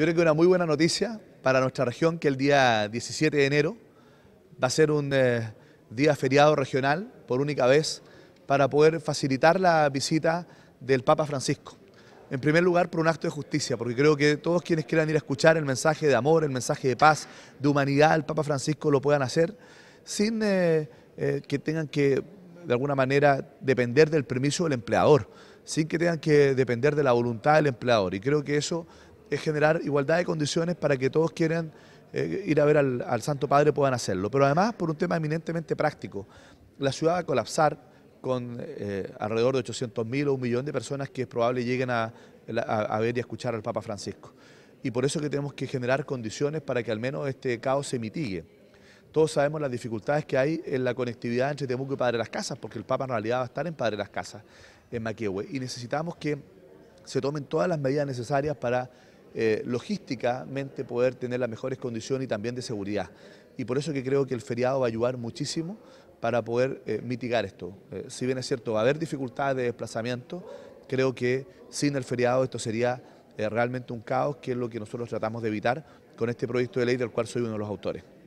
Yo creo que una muy buena noticia para nuestra región que el día 17 de enero va a ser un eh, día feriado regional por única vez para poder facilitar la visita del Papa Francisco. En primer lugar, por un acto de justicia, porque creo que todos quienes quieran ir a escuchar el mensaje de amor, el mensaje de paz, de humanidad al Papa Francisco lo puedan hacer sin eh, eh, que tengan que, de alguna manera, depender del permiso del empleador, sin que tengan que depender de la voluntad del empleador. Y creo que eso es generar igualdad de condiciones para que todos quieran eh, ir a ver al, Santo Padre puedan hacerlo. Pero además por un tema eminentemente práctico. La ciudad va a colapsar con eh, alrededor de 800.000 o un millón de personas que es probable lleguen a, ver y a escuchar al Papa Francisco. Y por eso que tenemos que generar condiciones para que al menos este caos se mitigue. Todos sabemos las dificultades que hay en la conectividad entre Temuco y Padre de Las Casas, porque el Papa en realidad va a estar en Padre de Las Casas, en Maquehue. Y necesitamos que se tomen todas las medidas necesarias para eh, logísticamente poder tener las mejores condiciones y también de seguridad. Y por eso que creo que el feriado va a ayudar muchísimo para poder eh, mitigar esto. Eh, si bien es cierto, va a haber dificultades de desplazamiento, creo que sin el feriado esto sería realmente un caos, que es lo que nosotros tratamos de evitar con este proyecto de ley del cual soy uno de los autores.